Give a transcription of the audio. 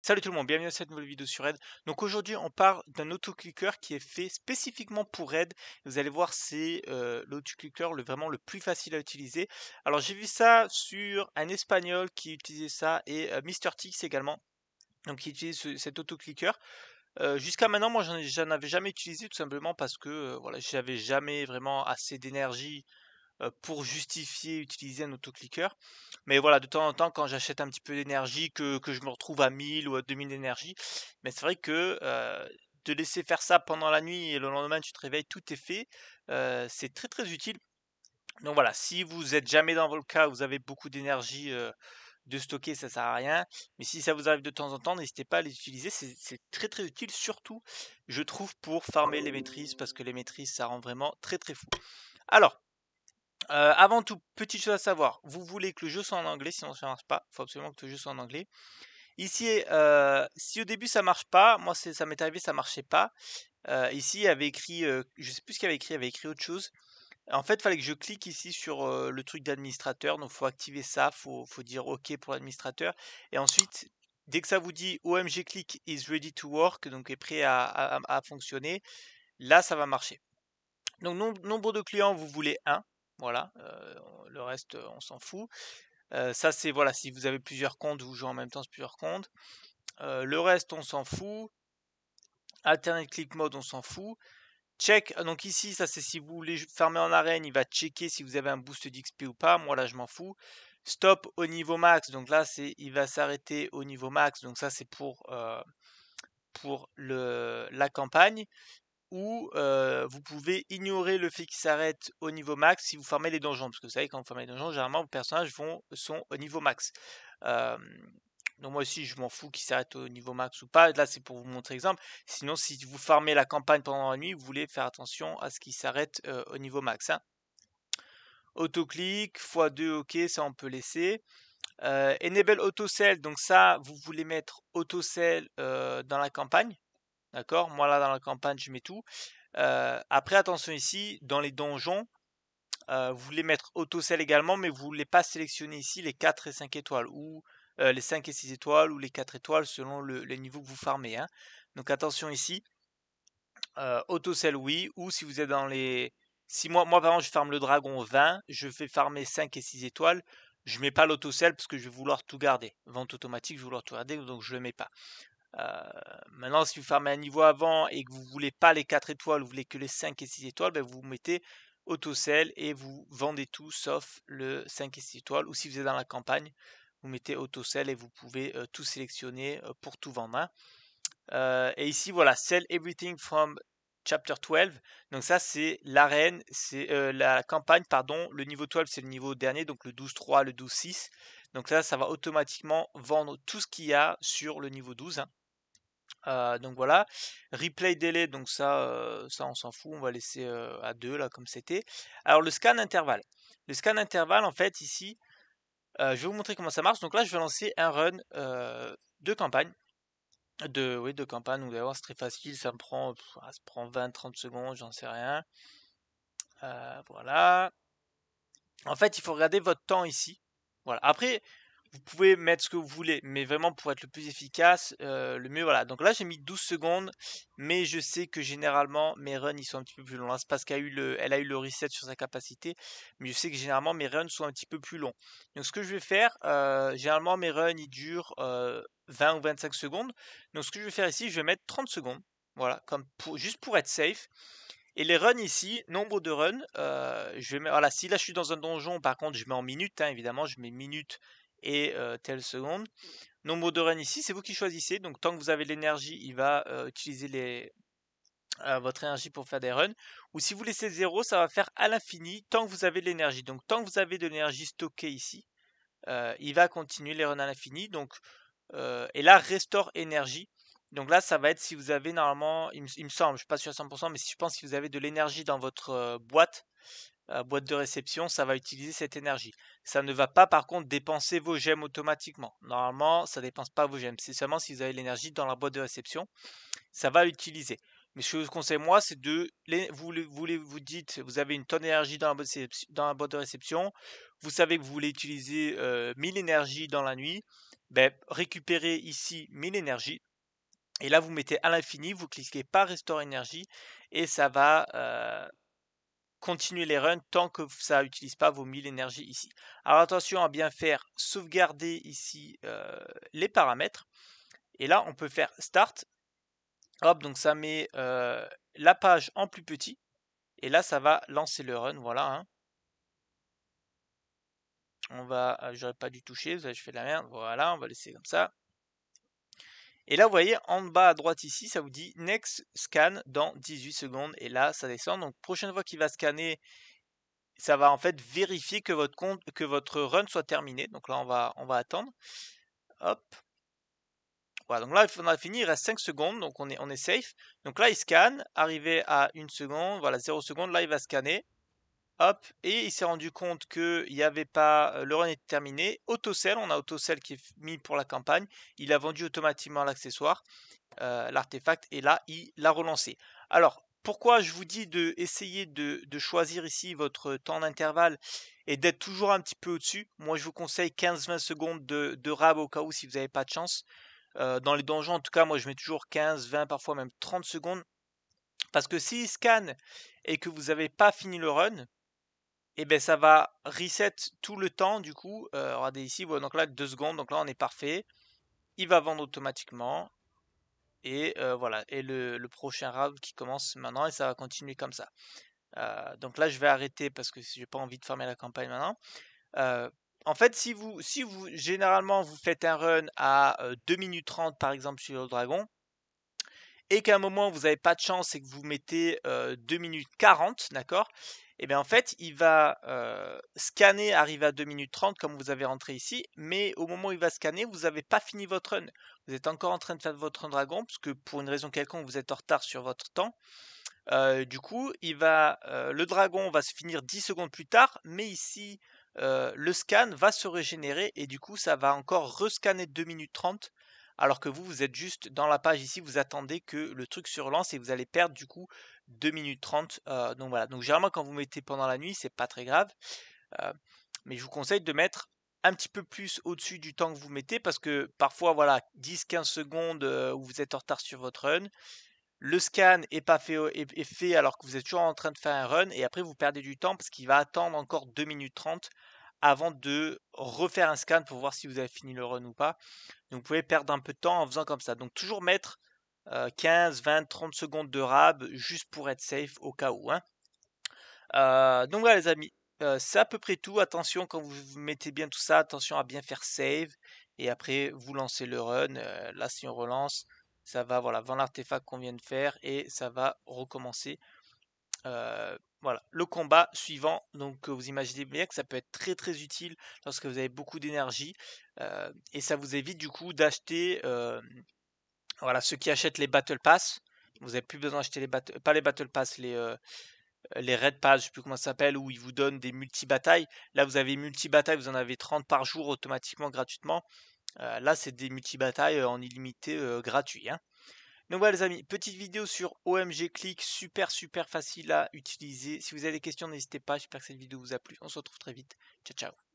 Salut tout le monde, bienvenue dans cette nouvelle vidéo sur Red. Donc aujourd'hui on parle d'un autoclicker qui est fait spécifiquement pour Red. Vous allez voir c'est euh, l'autoclicker le, vraiment le plus facile à utiliser. Alors j'ai vu ça sur un espagnol qui utilisait ça et euh, Mister Tix également. Donc qui utilise cet autoclicker. Euh, jusqu'à maintenant moi j'en avais jamais utilisé tout simplement parce que euh, voilà j'avais jamais vraiment assez d'énergie pour justifier utiliser un autoclicker. Mais voilà, de temps en temps, quand j'achète un petit peu d'énergie, que, je me retrouve à 1000 ou à 2000 d'énergie, mais c'est vrai que de laisser faire ça pendant la nuit et le lendemain tu te réveilles, tout est fait, c'est très très utile. Donc voilà, si vous êtes jamais dans votre cas, vous avez beaucoup d'énergie de stocker, ça sert à rien. Mais si ça vous arrive de temps en temps, n'hésitez pas à les utiliser. C'est très très utile, surtout, je trouve, pour farmer les maîtrises, parce que les maîtrises, ça rend vraiment très très fou. Alors, euh, avant tout, petite chose à savoir, vous voulez que le jeu soit en anglais, sinon ça ne marche pas. Il faut absolument que le jeu soit en anglais. Ici, euh, si au début ça marche pas, moi ça m'est arrivé, ça marchait pas. Euh, ici, il avait écrit, je ne sais plus ce qu'il avait écrit, il avait écrit autre chose. En fait, il fallait que je clique ici sur le truc d'administrateur. Donc, faut activer ça, faut, faut dire OK pour l'administrateur. Et ensuite, dès que ça vous dit OMG click is ready to work, donc est prêt à, à fonctionner, là, ça va marcher. Donc, nombre de clients, vous voulez 1. Voilà, euh, le reste, euh, on s'en fout. Euh, ça, c'est voilà, si vous avez plusieurs comptes, vous jouez en même temps sur plusieurs comptes. le reste, on s'en fout. Alternate click mode, on s'en fout. Check, donc ici, ça c'est si vous voulez fermer en arène, il va checker si vous avez un boost d'XP ou pas. Moi là, je m'en fous. Stop au niveau max, donc là, c'est il va s'arrêter au niveau max. Donc ça, c'est pour, pour le, la campagne. Ou vous pouvez ignorer le fait qu'il s'arrête au niveau max si vous farmez les donjons. Parce que vous savez, quand vous farmez les donjons, généralement, vos personnages vont, sont au niveau max. donc moi aussi, je m'en fous qu'il s'arrête au niveau max ou pas. Là, c'est pour vous montrer l'exemple Sinon, si vous farmez la campagne pendant la nuit, vous voulez faire attention à ce qu'il s'arrête au niveau max. Hein. Auto clic x2, ok, ça on peut laisser. enable auto Autocell, donc ça, vous voulez mettre auto Autocell dans la campagne D'accord Moi, là, dans la campagne, je mets tout. Euh, après, attention ici, dans les donjons, euh, vous voulez mettre autocell également, mais vous ne voulez pas sélectionner ici les 4 et 5 euh, étoiles, ou les 5 et 6 étoiles, ou les 4 étoiles, selon le, niveau que vous farmez. Hein. Donc attention ici, auto oui, ou si vous êtes dans les... Si moi, moi par exemple, je farme le dragon 20, je fais farmer 5 et 6 étoiles, je mets pas lauto parce que je vais vouloir tout garder. Vente automatique, je vais vouloir tout garder, donc je le mets pas. Euh, maintenant, si vous fermez un niveau avant et que vous ne voulez pas les 4 étoiles, vous voulez que les 5 et 6 étoiles, ben, vous mettez autocell et vous vendez tout sauf le 5 et 6 étoiles. Ou si vous êtes dans la campagne, vous mettez autocell et vous pouvez euh, tout sélectionner euh, pour tout vendre. Hein. et ici, voilà, sell everything from chapter 12. Donc ça, c'est l'arène, c'est la campagne, pardon. Le niveau 12, c'est le niveau dernier, donc le 12-3, le 12-6. Donc là, ça va automatiquement vendre tout ce qu'il y a sur le niveau 12. Hein. Euh, donc voilà, replay délai, donc ça, euh, ça on s'en fout, on va laisser euh, à 2 là comme c'était. Alors le scan intervalle. Le scan intervalle en fait ici, je vais vous montrer comment ça marche. Donc là je vais lancer un run de campagne. De, oui, de campagne, vous allez c'est très facile, ça me prend, ah, prend 20-30 secondes, j'en sais rien. voilà. En fait il faut regarder votre temps ici. Après, vous pouvez mettre ce que vous voulez, mais vraiment pour être le plus efficace, euh, le mieux, voilà. Donc là, j'ai mis 12 secondes, mais je sais que généralement, mes runs, ils sont un petit peu plus longs. c'est parce qu'elle a, eu le, reset sur sa capacité, mais je sais que généralement, mes runs sont un petit peu plus longs. Donc ce que je vais faire, euh, généralement, mes runs, ils durent 20 euh, ou 25 secondes. Donc ce que je vais faire ici, je vais mettre 30 secondes, voilà, comme juste pour être safe. Et les runs ici, nombre de runs, euh, je vais, voilà, si là je suis dans un donjon, par contre je mets en minutes, hein, évidemment, je mets minutes et euh, telle seconde. Nombre de runs ici, c'est vous qui choisissez, donc tant que vous avez l'énergie, il va euh, utiliser votre énergie pour faire des runs. Ou si vous laissez 0, ça va faire à l'infini tant que vous avez de l'énergie. Donc tant que vous avez de l'énergie stockée ici, il va continuer les runs à l'infini. Donc, et là, restore énergie. Donc là, ça va être si vous avez normalement, il me, semble, je ne suis pas sûr à 100%, mais si je pense que vous avez de l'énergie dans votre boîte, boîte de réception, ça va utiliser cette énergie. Ça ne va pas par contre dépenser vos gemmes automatiquement. Normalement, ça ne dépense pas vos gemmes. C'est seulement si vous avez l'énergie dans la boîte de réception, ça va l'utiliser. Mais ce que je vous conseille moi, c'est de vous, vous, vous dites, vous avez une tonne d'énergie dans, dans, la boîte de réception, vous savez que vous voulez utiliser 1000 énergies dans la nuit, ben, récupérez ici 1000 énergies et là, vous mettez à l'infini, vous cliquez par Restore énergie et ça va euh, continuer les runs tant que ça n'utilise pas vos 1000 énergies ici. Alors attention à bien faire sauvegarder ici euh, les paramètres. Et là, on peut faire Start. Hop, donc ça met euh, la page en plus petit. Et là, ça va lancer le run. Voilà. Hein. On va, ah, j'aurais pas dû toucher, je fais la merde. Voilà, on va laisser comme ça. Et là, vous voyez en bas à droite ici, ça vous dit Next scan dans 18 secondes. Et là, ça descend. Donc, prochaine fois qu'il va scanner, ça va en fait vérifier que votre compte, que votre run soit terminé. Donc là, on va, on va attendre. Hop. Voilà, donc là, il faudra finir, il reste 5 secondes, donc on est, on est safe. Donc là, il scanne, arrivé à 1 seconde, voilà, 0 seconde, là, il va scanner et il s'est rendu compte que n'y avait pas, euh, le run était terminé. Autocell, on a Autocell qui est mis pour la campagne. Il a vendu automatiquement l'accessoire, euh, l'artefact, et là, il l'a relancé. Alors, pourquoi je vous dis de essayer de, choisir ici votre temps d'intervalle et d'être toujours un petit peu au-dessus Moi, je vous conseille 15-20 secondes de, rab au cas où si vous n'avez pas de chance. Euh, dans les donjons, en tout cas, moi, je mets toujours 15, 20, parfois même 30 secondes. Parce que s'il scanne et que vous n'avez pas fini le run, et ben ça va reset tout le temps du coup. Euh, regardez ici, voilà, donc là deux secondes, donc là on est parfait. Il va vendre automatiquement. Et euh, voilà, et le, prochain round qui commence maintenant et ça va continuer comme ça. Euh, donc là je vais arrêter parce que j'ai pas envie de fermer la campagne maintenant. en fait, si vous, si vous généralement vous faites un run à 2 minutes 30 par exemple sur le dragon, et qu'à un moment vous n'avez pas de chance et que vous mettez 2 euh, minutes 40, d'accord Et eh bien en fait, il va euh, scanner, arriver à 2 minutes 30 comme vous avez rentré ici, mais au moment où il va scanner, vous n'avez pas fini votre run. Vous êtes encore en train de faire votre dragon dragon, puisque pour une raison quelconque, vous êtes en retard sur votre temps. Euh, du coup, il va, le dragon va se finir 10 secondes plus tard, mais ici, le scan va se régénérer et du coup, ça va encore rescanner 2 minutes 30 alors que vous, vous êtes juste dans la page ici, vous attendez que le truc se relance et vous allez perdre du coup 2 minutes 30. Euh, donc voilà, donc généralement quand vous mettez pendant la nuit, c'est pas très grave. Euh, mais je vous conseille de mettre un petit peu plus au-dessus du temps que vous mettez parce que parfois voilà 10-15 secondes euh, où vous êtes en retard sur votre run, le scan est pas fait, est, fait alors que vous êtes toujours en train de faire un run et après vous perdez du temps parce qu'il va attendre encore 2 minutes 30 avant de refaire un scan pour voir si vous avez fini le run ou pas. Donc vous pouvez perdre un peu de temps en faisant comme ça. Donc toujours mettre 15, 20, 30 secondes de rab juste pour être safe au cas où. Hein. Euh, donc voilà les amis, euh, c'est à peu près tout. Attention quand vous mettez bien tout ça, attention à bien faire save. Et après vous lancez le run. Euh, là si on relance, ça va voilà, vendre l'artefact qu'on vient de faire et ça va recommencer. Euh, voilà, le combat suivant. Donc, vous imaginez bien que ça peut être très très utile lorsque vous avez beaucoup d'énergie euh, et ça vous évite du coup d'acheter. Euh, voilà, ceux qui achètent les Battle Pass, vous n'avez plus besoin d'acheter les battle, pas les Battle Pass, les euh, les Red Pass, je sais plus comment ça s'appelle, où ils vous donnent des multi-batailles. Là, vous avez multi-batailles, vous en avez 30 par jour automatiquement gratuitement. là, c'est des multi-batailles en illimité gratuit. Hein. Donc voilà les amis, petite vidéo sur OMG Click, super super facile à utiliser. Si vous avez des questions, n'hésitez pas. J'espère que cette vidéo vous a plu. On se retrouve très vite. Ciao ciao.